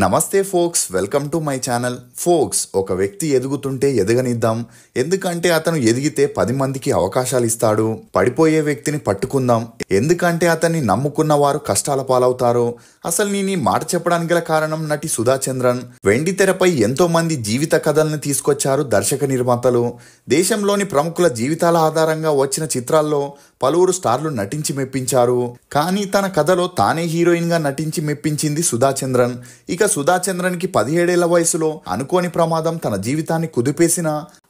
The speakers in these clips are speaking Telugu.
నమస్తే folks welcome to my channel folks ఒక వ్యక్తి ఎదుగుతుంటే ఎదగనిద్దాం ఎందుకంటే అతను ఎదిగితే పది మందికి అవకాశాలు ఇస్తాడు పడిపోయే వ్యక్తిని పట్టుకుందాం ఎందుకంటే అతన్ని నమ్ముకున్న వారు కష్టాల పాలవుతారు అసలు నేను మాట చెప్పడానికి గల కారణం నటి సుధా చంద్రన్ వెండి తెరపై ఎంతో మంది జీవిత కథల్ని తీసుకొచ్చారు దర్శక నిర్మాతలు దేశంలోని ప్రముఖుల జీవితాల ఆధారంగా వచ్చిన చిత్రాల్లో పలువురు స్టార్లు నటించి మెప్పించారు కానీ తన కథలో తానే హీరోయిన్ గా నటించి మెప్పించింది సుధా చంద్రన్ ఇక ఇక కి పదిహేడేళ్ల వయసులో అనుకోని ప్రమాదం తన జీవితాన్ని కుదిపేసిన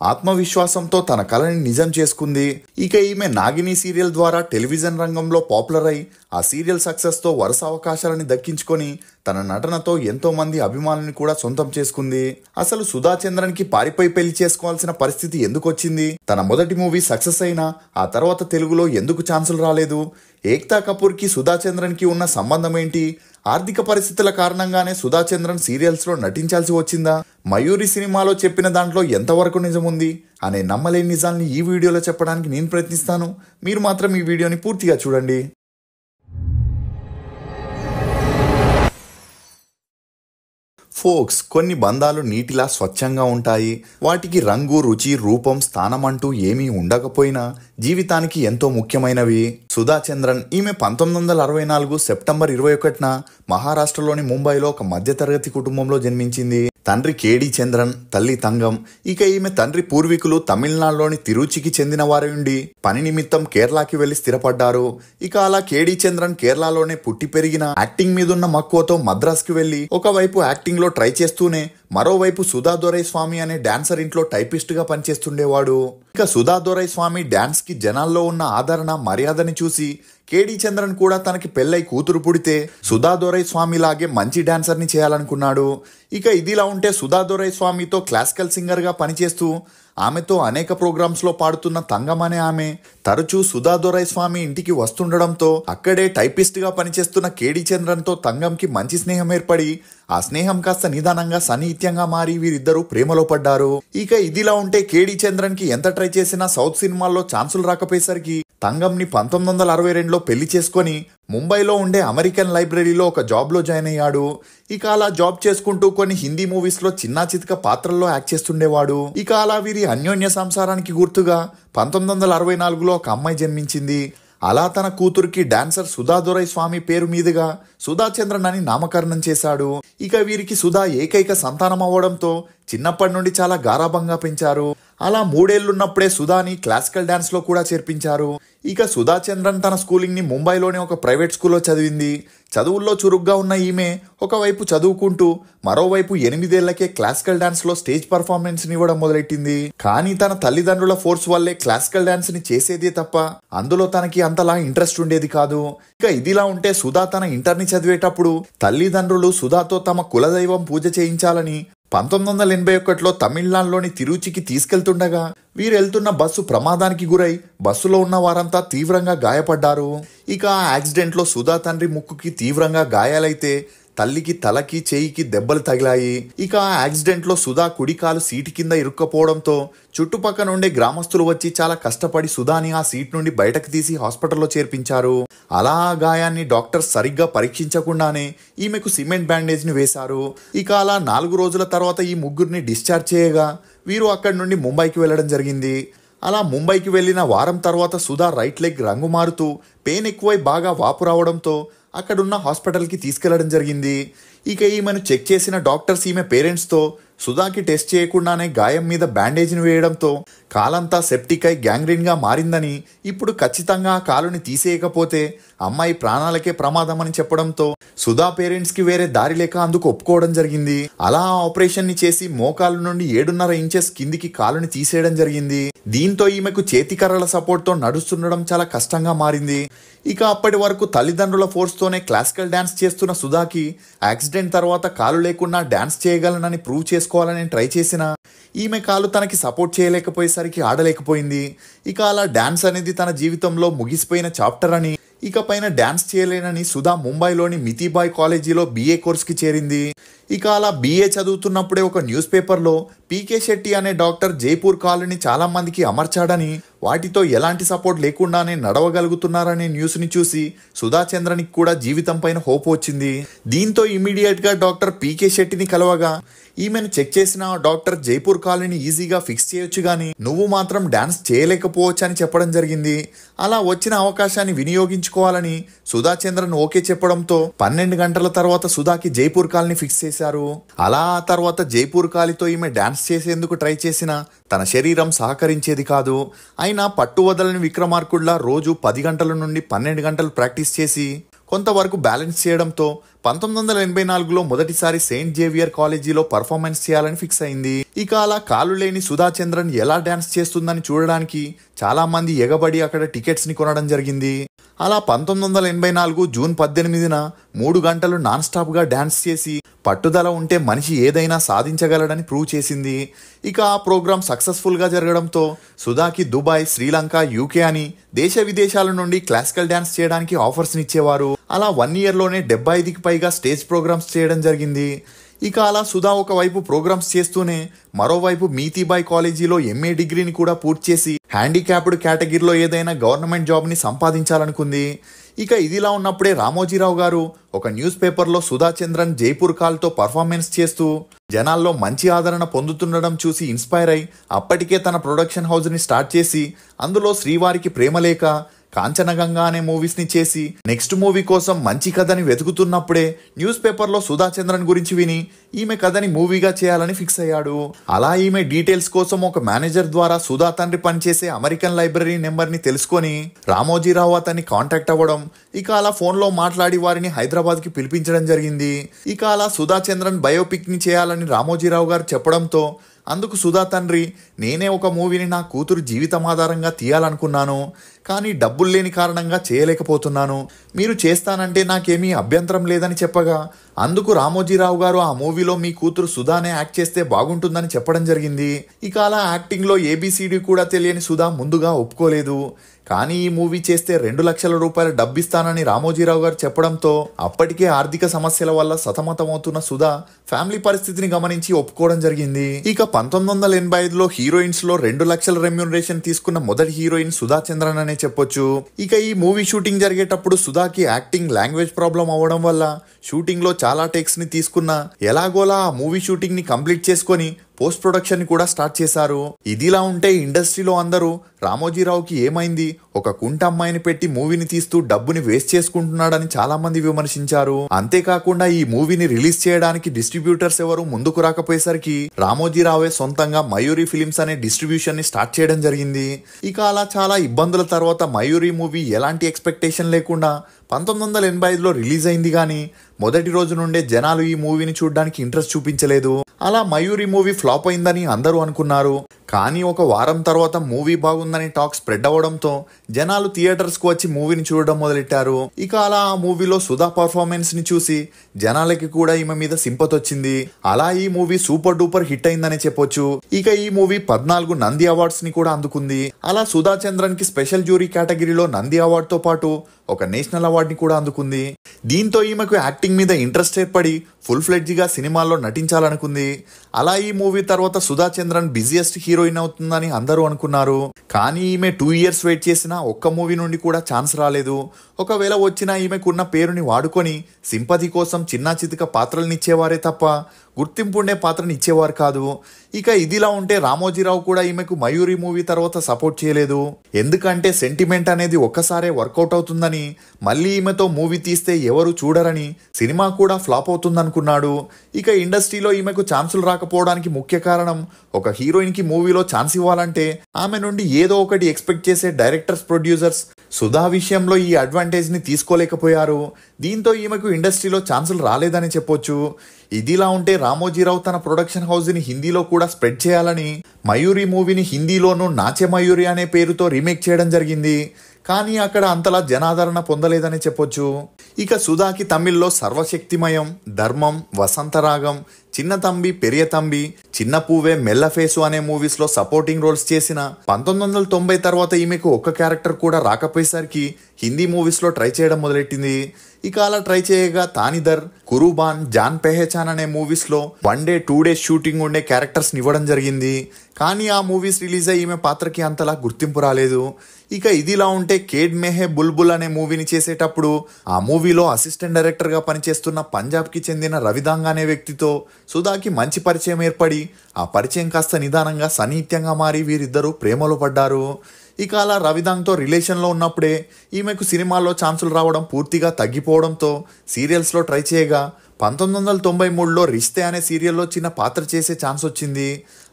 ఆత్మవిశ్వాసంతో తన కళని నిజం చేసుకుంది ఇక ఈమె నాగిని సీరియల్ ద్వారా టెలివిజన్ రంగంలో పాపులర్ అయి ఆ సీరియల్ సక్సెస్తో వరుస అవకాశాలని దక్కించుకొని తన నటనతో ఎంతో మంది అభిమానులను కూడా సొంతం చేసుకుంది అసలు సుధా చంద్రన్ కి పారిపోయి పెళ్లి చేసుకోవాల్సిన పరిస్థితి ఎందుకు వచ్చింది తన మొదటి మూవీ సక్సెస్ అయినా ఆ తర్వాత తెలుగులో ఎందుకు ఛాన్సులు రాలేదు ఏక్తా కపూర్ కి సుధా చంద్రన్ కి ఉన్న సంబంధం ఏంటి ఆర్థిక పరిస్థితుల కారణంగానే సుధాచంద్రన్ సీరియల్స్లో నటించాల్సి వచ్చిందా మయూరి సినిమాలో చెప్పిన దాంట్లో ఎంతవరకు నిజముంది అనే నమ్మలేని నిజాల్ని ఈ వీడియోలో చెప్పడానికి నేను ప్రయత్నిస్తాను మీరు మాత్రం ఈ వీడియోని పూర్తిగా చూడండి ఫోక్స్ కొన్ని బంధాలు నీటిలా స్వచ్ఛంగా ఉంటాయి వాటికి రంగు రుచి రూపం స్థానం అంటూ ఏమీ ఉండకపోయినా జీవితానికి ఎంతో ముఖ్యమైనవి సుధాచంద్రన్ ఈమె పంతొమ్మిది వందల అరవై నాలుగు సెప్టెంబర్ ఇరవై ఒకటిన మహారాష్ట్రలోని ముంబైలో ఒక మధ్యతరగతి కుటుంబంలో జన్మించింది తండ్రి కేడి చంద్రన్ తల్లి తంగం ఇక ఈమె తండ్రి పూర్వీకులు తమిళనాడులోని తిరుచికి చెందిన ఉండి పని నిమిత్తం కేరళకి వెళ్లి స్థిరపడ్డారు ఇక అలా కేడి చంద్రన్ కేరళలోనే పుట్టి పెరిగిన యాక్టింగ్ మీదున్న మక్కువతో మద్రాస్కి వెళ్లి ఒకవైపు యాక్టింగ్లో ట్రై చేస్తూనే మరోవైపు సుధా దొరై స్వామి అనే డాన్సర్ ఇంట్లో టైపిస్ట్గా పనిచేస్తుండేవాడు ఇక సుధా దొరై స్వామి కి జనాల్లో ఉన్న ఆదరణ మర్యాదని చూసి కేడి చంద్రన్ కూడా తనకి పెళ్ళై కూతురు పుడితే సుధాదొరై స్వామిలాగే మంచి డాన్సర్ని చేయాలనుకున్నాడు ఇక ఇదిలా ఉంటే సుధాదొరై స్వామితో క్లాసికల్ సింగర్గా పనిచేస్తూ ఆమెతో అనేక ప్రోగ్రామ్స్లో పాడుతున్న తంగమనే ఆమె తరచూ సుధాదొరై స్వామి ఇంటికి వస్తుండడంతో అక్కడే టైపిస్ట్గా పనిచేస్తున్న కేడి చంద్రన్తో తంగంకి మంచి స్నేహం ఏర్పడి ఆ స్నేహం కాస్త నిదానంగా సన్నిహిత్యంగా మారి వీరిద్దరూ ప్రేమలో పడ్డారు ఇక ఇదిలా ఉంటే కేడి చంద్రన్కి ఎంత ట్రై చేసినా సౌత్ సినిమాల్లో ఛాన్సులు రాకపోయేసరికి తంగంని పంతొమ్మిది వందల అరవై రెండులో పెళ్లి చేసుకొని ముంబైలో ఉండే అమెరికన్ లైబ్రరీలో ఒక జాబ్లో జాయిన్ అయ్యాడు ఇక అలా జాబ్ చేసుకుంటూ కొన్ని హిందీ మూవీస్లో చిన్న చితక పాత్రల్లో యాక్ట్ చేస్తుండేవాడు ఇక అలా వీరి అన్యోన్య సంసారానికి గుర్తుగా పంతొమ్మిది వందల అరవై నాలుగులో ఒక అమ్మాయి జన్మించింది అలా తన కూతురికి డాన్సర్ దొరై స్వామి పేరు మీదుగా సుధాచంద్రన్ అని నామకరణం చేశాడు ఇక వీరికి సుధా ఏకైక సంతానం అవ్వడంతో చిన్నప్పటి నుండి చాలా గారాభంగా పెంచారు అలా మూడేళ్లున్నప్పుడే సుధాని క్లాసికల్ డ్యాన్స్లో కూడా చేర్పించారు ఇక సుధా చంద్రన్ తన స్కూలింగ్ని ముంబైలోని ఒక ప్రైవేట్ స్కూల్లో చదివింది చదువుల్లో చురుగ్గా ఉన్న ఈమె ఒకవైపు చదువుకుంటూ మరోవైపు ఎనిమిదేళ్లకే క్లాసికల్ డ్యాన్స్లో స్టేజ్ పర్ఫార్మెన్స్ని ఇవ్వడం మొదలెట్టింది కానీ తన తల్లిదండ్రుల ఫోర్స్ వల్లే క్లాసికల్ డ్యాన్స్ని చేసేదే తప్ప అందులో తనకి అంతలా ఇంట్రెస్ట్ ఉండేది కాదు ఇక ఇదిలా ఉంటే సుధా తన ఇంటర్ని చదివేటప్పుడు తల్లిదండ్రులు సుధాతో తమ కులదైవం పూజ చేయించాలని పంతొమ్మిది వందల ఎనభై ఒకటిలో తమిళనాడులోని తిరుచికి తీసుకెళ్తుండగా వీరు వెళ్తున్న బస్సు ప్రమాదానికి గురై బస్సులో ఉన్న వారంతా తీవ్రంగా గాయపడ్డారు ఇక ఆ యాక్సిడెంట్లో సుధా తండ్రి ముక్కుకి తీవ్రంగా గాయాలైతే తల్లికి తలకి చేయికి దెబ్బలు తగిలాయి ఇక ఆ యాక్సిడెంట్లో సుధా కుడికాలు సీటు కింద ఇరుక్కపోవడంతో చుట్టుపక్కల ఉండే గ్రామస్తులు వచ్చి చాలా కష్టపడి సుధాని ఆ సీట్ నుండి బయటకు తీసి హాస్పిటల్లో చేర్పించారు అలా గాయాన్ని డాక్టర్ సరిగ్గా పరీక్షించకుండానే ఈమెకు సిమెంట్ బ్యాండేజ్ని వేశారు ఇక అలా నాలుగు రోజుల తర్వాత ఈ ముగ్గురిని డిశ్చార్జ్ చేయగా వీరు అక్కడి నుండి ముంబైకి వెళ్ళడం జరిగింది అలా ముంబైకి వెళ్ళిన వారం తర్వాత సుధా రైట్ లెగ్ రంగు మారుతూ పెయిన్ ఎక్కువై బాగా వాపు రావడంతో అక్కడున్న హాస్పిటల్కి తీసుకెళ్లడం జరిగింది ఇక ఈమెను చెక్ చేసిన డాక్టర్స్ ఈమె పేరెంట్స్తో సుధాకి టెస్ట్ చేయకుండానే గాయం మీద బ్యాండేజ్ని వేయడంతో కాలంతా సెప్టిక్ అయి గ్యాంగ్రీన్గా మారిందని ఇప్పుడు ఖచ్చితంగా ఆ కాలుని తీసేయకపోతే అమ్మాయి ప్రాణాలకే ప్రమాదం అని చెప్పడంతో సుధా పేరెంట్స్కి వేరే దారి లేక అందుకు ఒప్పుకోవడం జరిగింది అలా ఆపరేషన్ని చేసి మోకాలు నుండి ఏడున్నర ఇంచెస్ కిందికి కాలుని తీసేయడం జరిగింది దీంతో ఈమెకు చేతికర్రల సపోర్ట్తో నడుస్తుండడం చాలా కష్టంగా మారింది ఇక అప్పటి వరకు తల్లిదండ్రుల ఫోర్స్తోనే క్లాసికల్ డ్యాన్స్ చేస్తున్న సుధాకి యాక్సిడెంట్ యాక్సిడెంట్ తర్వాత కాలు లేకుండా డ్యాన్స్ చేయగలనని ప్రూవ్ చేసుకోవాలని ట్రై చేసినా ఈమె కాలు తనకి సపోర్ట్ చేయలేకపోయేసరికి ఆడలేకపోయింది ఇక అలా డ్యాన్స్ అనేది తన జీవితంలో ముగిసిపోయిన చాప్టర్ అని ఇక పైన డ్యాన్స్ చేయలేనని సుధా ముంబైలోని మితిబాయ్ కాలేజీలో బీఏ కోర్స్కి చేరింది ఇక అలా బీఏ చదువుతున్నప్పుడే ఒక న్యూస్ పేపర్లో పీకే శెట్టి అనే డాక్టర్ జైపూర్ కాలనీ చాలామందికి అమర్చాడని వాటితో ఎలాంటి సపోర్ట్ లేకుండానే నడవగలుగుతున్నారనే న్యూస్ని చూసి సుధాచంద్రనికి కూడా జీవితం పైన హోప్ వచ్చింది దీంతో ఇమీడియట్గా డాక్టర్ పీకే శెట్టిని కలవగా ఈమెను చెక్ చేసిన డాక్టర్ జైపూర్ కాలనీ ఈజీగా ఫిక్స్ చేయొచ్చు కానీ నువ్వు మాత్రం డాన్స్ చేయలేకపోవచ్చు అని చెప్పడం జరిగింది అలా వచ్చిన అవకాశాన్ని వినియోగించుకోవాలని సుధా చంద్రన్ ఓకే చెప్పడంతో పన్నెండు గంటల తర్వాత సుధాకి జైపూర్ కాలనీ ఫిక్స్ చేశారు అలా ఆ తర్వాత జైపూర్ కాలితో ఈమె డాన్స్ చేసేందుకు ట్రై చేసిన తన శరీరం సహకరించేది కాదు అయినా పట్టు వదలని విక్రమార్కుడ్లా రోజు పది గంటల నుండి పన్నెండు గంటలు ప్రాక్టీస్ చేసి కొంతవరకు బ్యాలెన్స్ చేయడంతో పంతొమ్మిది వందల ఎనభై నాలుగులో మొదటిసారి సెయింట్ జేవియర్ కాలేజీలో పర్ఫార్మెన్స్ చేయాలని ఫిక్స్ అయింది ఇక అలా కాలు లేని సుధా చంద్రన్ ఎలా డాన్స్ చేస్తుందని చూడడానికి చాలా మంది ఎగబడి అక్కడ టికెట్స్ ని కొనడం జరిగింది అలా పంతొమ్మిది వందల ఎనభై నాలుగు జూన్ పద్దెనిమిదిన మూడు గంటలు నాన్ స్టాప్గా డ్యాన్స్ చేసి పట్టుదల ఉంటే మనిషి ఏదైనా సాధించగలడని ప్రూవ్ చేసింది ఇక ఆ ప్రోగ్రాం సక్సెస్ఫుల్గా జరగడంతో సుధాకి దుబాయ్ శ్రీలంక యూకే అని దేశ విదేశాల నుండి క్లాసికల్ డ్యాన్స్ చేయడానికి ఇచ్చేవారు అలా వన్ ఇయర్లోనే డెబ్బై ఐదుకి పైగా స్టేజ్ ప్రోగ్రామ్స్ చేయడం జరిగింది ఇక అలా సుధా ఒకవైపు ప్రోగ్రామ్స్ చేస్తూనే మరోవైపు మీతీబాయ్ కాలేజీలో ఎంఏ డిగ్రీని కూడా పూర్తి చేసి హ్యాండిక్యాప్డ్ కేటగిరీలో ఏదైనా గవర్నమెంట్ జాబ్ని సంపాదించాలనుకుంది ఇక ఇదిలా ఉన్నప్పుడే రామోజీరావు గారు ఒక న్యూస్ పేపర్లో సుధా చంద్రన్ జైపూర్ కాల్తో పర్ఫార్మెన్స్ చేస్తూ జనాల్లో మంచి ఆదరణ పొందుతుండడం చూసి ఇన్స్పైర్ అయి అప్పటికే తన ప్రొడక్షన్ హౌస్ని స్టార్ట్ చేసి అందులో శ్రీవారికి ప్రేమలేక కాంచనగంగా అనే మూవీస్ని చేసి నెక్స్ట్ మూవీ కోసం మంచి కథని వెతుకుతున్నప్పుడే న్యూస్ పేపర్లో చంద్రన్ గురించి విని ఈమె కథని మూవీగా చేయాలని ఫిక్స్ అయ్యాడు అలా ఈమె డీటెయిల్స్ కోసం ఒక మేనేజర్ ద్వారా సుధా తండ్రి పనిచేసే అమెరికన్ లైబ్రరీ నెంబర్ని తెలుసుకొని రామోజీరావు అతన్ని కాంటాక్ట్ అవ్వడం ఇక అలా ఫోన్లో మాట్లాడి వారిని హైదరాబాద్కి పిలిపించడం జరిగింది ఇక అలా సుధా చంద్రన్ బయోపిక్ని చేయాలని రామోజీరావు గారు చెప్పడంతో అందుకు సుధా తండ్రి నేనే ఒక మూవీని నా కూతురు జీవితం ఆధారంగా తీయాలనుకున్నాను కానీ డబ్బులు లేని కారణంగా చేయలేకపోతున్నాను మీరు చేస్తానంటే నాకేమీ అభ్యంతరం లేదని చెప్పగా అందుకు రామోజీరావు గారు ఆ మూవీలో మీ కూతురు సుధానే యాక్ట్ చేస్తే బాగుంటుందని చెప్పడం జరిగింది ఇక అలా యాక్టింగ్లో ఏబిసిడి కూడా తెలియని సుధా ముందుగా ఒప్పుకోలేదు కానీ ఈ మూవీ చేస్తే రెండు లక్షల రూపాయల డబ్బిస్తానని రామోజీరావు గారు చెప్పడంతో అప్పటికే ఆర్థిక సమస్యల వల్ల సతమతమవుతున్న సుధా ఫ్యామిలీ పరిస్థితిని గమనించి ఒప్పుకోవడం జరిగింది ఇక పంతొమ్మిది వందల ఎనభై ఐదులో హీరోయిన్స్ లో రెండు లక్షల రెమ్యూనరేషన్ తీసుకున్న మొదటి హీరోయిన్ సుధా చంద్రన్ అనే చెప్పొచ్చు ఇక ఈ మూవీ షూటింగ్ జరిగేటప్పుడు సుధాకి యాక్టింగ్ లాంగ్వేజ్ ప్రాబ్లం అవడం వల్ల షూటింగ్ లో చాలా టేక్స్ ని తీసుకున్న ఎలాగోలా ఆ మూవీ షూటింగ్ ని కంప్లీట్ చేసుకొని పోస్ట్ ప్రొడక్షన్ కూడా స్టార్ట్ చేశారు ఇదిలా ఉంటే ఇండస్ట్రీలో అందరూ రామోజీరావుకి ఏమైంది ఒక కుంట అమ్మాయిని పెట్టి మూవీని తీస్తూ డబ్బుని వేస్ట్ చేసుకుంటున్నాడని చాలా మంది విమర్శించారు అంతేకాకుండా ఈ మూవీని రిలీజ్ చేయడానికి డిస్ట్రిబ్యూటర్స్ ఎవరు ముందుకు రాకపోయేసరికి రామోజీ రావే సొంతంగా మయూరి ఫిలిమ్స్ అనే డిస్ట్రిబ్యూషన్ ని స్టార్ట్ చేయడం జరిగింది ఇక అలా చాలా ఇబ్బందుల తర్వాత మయూరి మూవీ ఎలాంటి ఎక్స్పెక్టేషన్ లేకుండా పంతొమ్మిది వందల ఎనభై ఐదులో రిలీజ్ అయింది కానీ మొదటి రోజు నుండే జనాలు ఈ మూవీని చూడడానికి ఇంట్రెస్ట్ చూపించలేదు అలా మయూరి మూవీ ఫ్లాప్ అయిందని అందరూ అనుకున్నారు కానీ ఒక వారం తర్వాత మూవీ బాగుందని టాక్ స్ప్రెడ్ అవడంతో జనాలు థియేటర్స్ కు వచ్చి మూవీని చూడడం మొదలెట్టారు ఇక అలా ఆ మూవీలో సుధా పర్ఫార్మెన్స్ ని చూసి జనాలకి కూడా ఈమె మీద సింపత్ వచ్చింది అలా ఈ మూవీ సూపర్ డూపర్ హిట్ అయిందని చెప్పొచ్చు ఇక ఈ మూవీ పద్నాలుగు నంది అవార్డ్స్ ని కూడా అందుకుంది అలా సుధా చంద్రన్ కి స్పెషల్ జ్యూరీ కేటగిరీలో నంది అవార్డుతో పాటు ఒక నేషనల్ అవార్డుని కూడా అందుకుంది దీంతో ఈమెకు యాక్టింగ్ మీద ఇంట్రెస్ట్ ఏర్పడి ఫుల్ ఫ్లెడ్జ్గా సినిమాల్లో నటించాలనుకుంది అలా ఈ మూవీ తర్వాత సుధా చంద్రన్ బిజియెస్ట్ హీరోయిన్ అవుతుందని అందరూ అనుకున్నారు కానీ ఈమె టూ ఇయర్స్ వెయిట్ చేసినా ఒక్క మూవీ నుండి కూడా ఛాన్స్ రాలేదు ఒకవేళ వచ్చినా ఈమెకున్న పేరుని వాడుకొని సింపతి కోసం చిన్నా చితిక పాత్రలనిచ్చేవారే తప్ప గుర్తింపు ఉండే పాత్రని ఇచ్చేవారు కాదు ఇక ఇదిలా ఉంటే రామోజీరావు కూడా ఈమెకు మయూరి మూవీ తర్వాత సపోర్ట్ చేయలేదు ఎందుకంటే సెంటిమెంట్ అనేది ఒక్కసారే వర్కౌట్ అవుతుందని మళ్ళీ ఈమెతో మూవీ తీస్తే ఎవరు చూడరని సినిమా కూడా ఫ్లాప్ అవుతుందనుకున్నాడు ఇక ఇండస్ట్రీలో ఈమెకు ఛాన్సులు రాకపోవడానికి ముఖ్య కారణం ఒక హీరోయిన్కి మూవీలో ఛాన్స్ ఇవ్వాలంటే ఆమె నుండి ఏదో ఒకటి ఎక్స్పెక్ట్ చేసే డైరెక్టర్స్ ప్రొడ్యూసర్స్ సుధా విషయంలో ఈ అడ్వాంటేజ్ని తీసుకోలేకపోయారు దీంతో ఈమెకు ఇండస్ట్రీలో ఛాన్సులు రాలేదని చెప్పొచ్చు ఇదిలా ఉంటే రామోజీరావు తన ప్రొడక్షన్ హౌస్ని హిందీలో కూడా స్ప్రెడ్ చేయాలని మయూరి మూవీని హిందీలోనూ నాచే మయూరి అనే పేరుతో రీమేక్ చేయడం జరిగింది కానీ అక్కడ అంతలా జనాదరణ పొందలేదని చెప్పొచ్చు ఇక సుధాకి తమిళ్లో సర్వశక్తిమయం ధర్మం వసంతరాగం చిన్న తంబి పెరియ తంబి చిన్న పువ్వే మెల్లఫేసు అనే మూవీస్ లో సపోర్టింగ్ రోల్స్ చేసిన పంతొమ్మిది వందల తొంభై తర్వాత ఈమెకు ఒక్క క్యారెక్టర్ కూడా రాకపోయేసరికి హిందీ మూవీస్ లో ట్రై చేయడం మొదలెట్టింది ఇక అలా ట్రై చేయగా తానిదర్ కురుబాన్ జాన్ పెహెచాన్ అనే మూవీస్లో one day two days shooting ఉండే క్యారెక్టర్స్ ఇవ్వడం జరిగింది కానీ ఆ మూవీస్ రిలీజ్ అయ్యి ఈమె పాత్రకి అంతలా గుర్తింపు రాలేదు ఇక ఇదిలా ఉంటే కేడ్ మెహే బుల్బుల్ అనే మూవీని చేసేటప్పుడు ఆ మూవీలో అసిస్టెంట్ డైరెక్టర్గా పనిచేస్తున్న పంజాబ్కి చెందిన రవిదాంగ్ అనే వ్యక్తితో సుధాకి మంచి పరిచయం ఏర్పడి ఆ పరిచయం కాస్త నిదానంగా సన్నిహిత్యంగా మారి వీరిద్దరూ ప్రేమలో పడ్డారు ఇక అలా రవిదాంగ్తో రిలేషన్లో ఉన్నప్పుడే ఈమెకు సినిమాల్లో ఛాన్సులు రావడం పూర్తిగా తగ్గిపోవడంతో సీరియల్స్లో ట్రై చేయగా పంతొమ్మిది వందల తొంభై మూడులో రిష్తే అనే సీరియల్లో చిన్న పాత్ర చేసే ఛాన్స్ వచ్చింది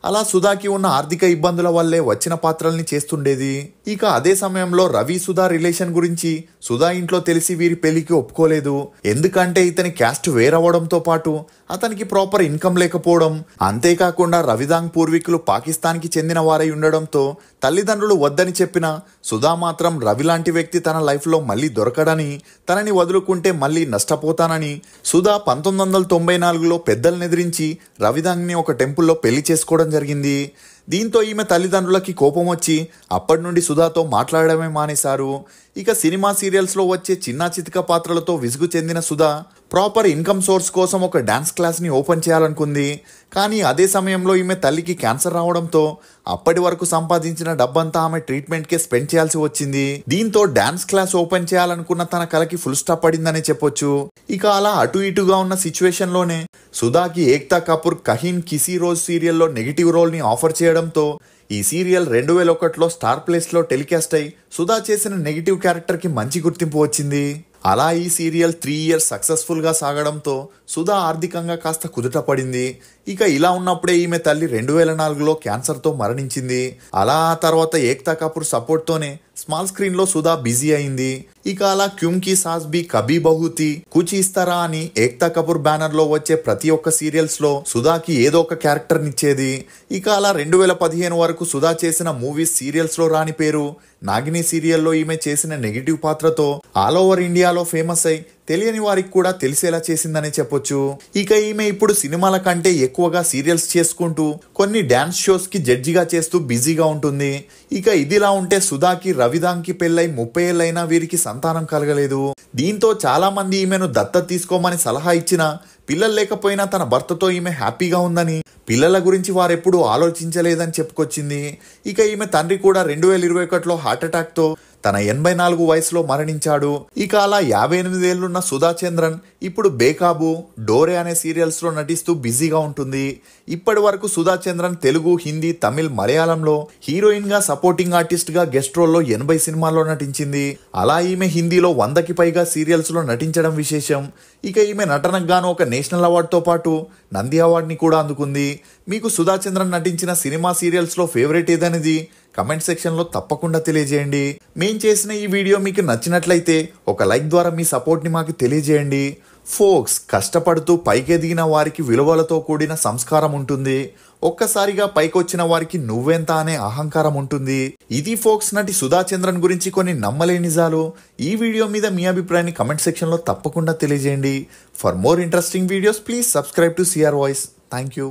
అలా సుధాకి ఉన్న ఆర్థిక ఇబ్బందుల వల్లే వచ్చిన పాత్రల్ని చేస్తుండేది ఇక అదే సమయంలో రవి సుధా రిలేషన్ గురించి సుధా ఇంట్లో తెలిసి వీరి పెళ్లికి ఒప్పుకోలేదు ఎందుకంటే ఇతని క్యాస్ట్ వేరవ్వడంతో పాటు అతనికి ప్రాపర్ ఇన్కమ్ లేకపోవడం అంతేకాకుండా రవిదాంగ్ పూర్వీకులు పాకిస్తాన్కి చెందిన వారై ఉండడంతో తల్లిదండ్రులు వద్దని చెప్పినా సుధా మాత్రం రవి లాంటి వ్యక్తి తన లైఫ్లో మళ్ళీ దొరకడని తనని వదులుకుంటే మళ్ళీ నష్టపోతానని సుధా పంతొమ్మిది వందల తొంభై నాలుగులో పెద్దల్ని ఎదిరించి రవిదాంగ్ని ఒక టెంపుల్లో పెళ్లి చేసుకోవడం జరిగింది దీంతో ఈమె తల్లిదండ్రులకి కోపం వచ్చి అప్పటి నుండి సుధాతో మాట్లాడమే మానేశారు ఇక సినిమా సీరియల్స్లో వచ్చే చిన్న చితిక పాత్రలతో విసుగు చెందిన సుధా ప్రాపర్ ఇన్కమ్ సోర్స్ కోసం ఒక డ్యాన్స్ క్లాస్ని ఓపెన్ చేయాలనుకుంది కానీ అదే సమయంలో ఈమె తల్లికి క్యాన్సర్ రావడంతో అప్పటి వరకు సంపాదించిన డబ్బంతా ఆమె ట్రీట్మెంట్కే స్పెండ్ చేయాల్సి వచ్చింది దీంతో డ్యాన్స్ క్లాస్ ఓపెన్ చేయాలనుకున్న తన కలకి ఫుల్ స్టాప్ పడిందని చెప్పొచ్చు ఇక అలా అటు ఇటుగా ఉన్న సిచ్యువేషన్లోనే సుధాకి ఏక్తా కపూర్ కహీన్ కిసీ రోజ్ సీరియల్లో నెగిటివ్ రోల్ని ఆఫర్ చేయడం చేయడంతో ఈ సీరియల్ రెండు వేల ఒకటిలో స్టార్ ప్లేస్లో టెలికాస్ట్ అయి సుధా చేసిన నెగిటివ్ క్యారెక్టర్ కి మంచి గుర్తింపు వచ్చింది అలా ఈ సీరియల్ త్రీ ఇయర్స్ సక్సెస్ఫుల్ గా సాగడంతో సుధా ఆర్థికంగా కాస్త కుదుట పడింది ఇక ఇలా ఉన్నప్పుడే ఈమె తల్లి రెండు వేల నాలుగులో క్యాన్సర్తో మరణించింది అలా ఆ తర్వాత ఏక్తా కపూర్ సపోర్ట్తోనే స్మాల్ స్క్రీన్లో సుధా బిజీ అయింది ఇక అలా కి సాస్ బి కబీ బహుతి కుచి ఇస్తారా అని ఏక్తా కపూర్ బ్యానర్లో వచ్చే ప్రతి ఒక్క సీరియల్స్లో సుధాకి ఏదో ఒక నిచ్చేది ఇక అలా రెండు వేల పదిహేను వరకు సుధా చేసిన మూవీస్ సీరియల్స్లో రాని పేరు నాగిని సీరియల్లో ఈమె చేసిన నెగిటివ్ పాత్రతో ఆల్ ఓవర్ ఇండియాలో ఫేమస్ అయి తెలియని వారికి కూడా తెలిసేలా చేసిందనే చెప్పొచ్చు ఇక ఈమె ఇప్పుడు సినిమాల కంటే ఎక్కువగా సీరియల్స్ చేసుకుంటూ కొన్ని డ్యాన్స్ షోస్ కి జడ్జిగా చేస్తూ బిజీగా ఉంటుంది ఇక ఇదిలా ఉంటే సుధాకి రవిదాంకి పెళ్ళై ముప్పై ఏళ్ళైనా వీరికి సంతానం కలగలేదు దీంతో చాలా మంది ఈమెను దత్త తీసుకోమని సలహా ఇచ్చిన పిల్లలు లేకపోయినా తన భర్తతో ఈమె హ్యాపీగా ఉందని పిల్లల గురించి వారెప్పుడూ ఆలోచించలేదని చెప్పుకొచ్చింది ఇక ఈమె తండ్రి కూడా రెండు వేల ఇరవై ఒకటిలో హార్ట్అటాక్తో తన ఎనభై నాలుగు వయసులో మరణించాడు ఇక అలా యాభై ఎనిమిదేళ్లున్న చంద్రన్ ఇప్పుడు బేకాబు డోరే అనే సీరియల్స్లో నటిస్తూ బిజీగా ఉంటుంది ఇప్పటి వరకు చంద్రన్ తెలుగు హిందీ తమిళ్ మలయాళంలో హీరోయిన్గా సపోర్టింగ్ ఆర్టిస్ట్గా గెస్ట్ రోల్లో ఎనభై సినిమాల్లో నటించింది అలా ఈమె హిందీలో వందకి పైగా సీరియల్స్లో నటించడం విశేషం ఇక ఈమె నటనకు గాను ఒక నేషనల్ అవార్డుతో పాటు నంది అవార్డుని కూడా అందుకుంది మీకు సుధా చంద్రన్ నటించిన సినిమా సీరియల్స్లో ఫేవరెట్ ఏదనేది కమెంట్ సెక్షన్లో తప్పకుండా తెలియజేయండి మేం చేసిన ఈ వీడియో మీకు నచ్చినట్లయితే ఒక లైక్ ద్వారా మీ సపోర్ట్ని మాకు తెలియజేయండి ఫోక్స్ కష్టపడుతూ పైకెదిగిన వారికి విలువలతో కూడిన సంస్కారం ఉంటుంది ఒక్కసారిగా పైకొచ్చిన వారికి నువ్వెంత అనే అహంకారం ఉంటుంది ఇది ఫోక్స్ నటి సుధా చంద్రన్ గురించి కొన్ని నమ్మలేని నిజాలు ఈ వీడియో మీద మీ అభిప్రాయాన్ని కమెంట్ సెక్షన్లో తప్పకుండా తెలియజేయండి for more interesting videos please subscribe to CR Voice thank you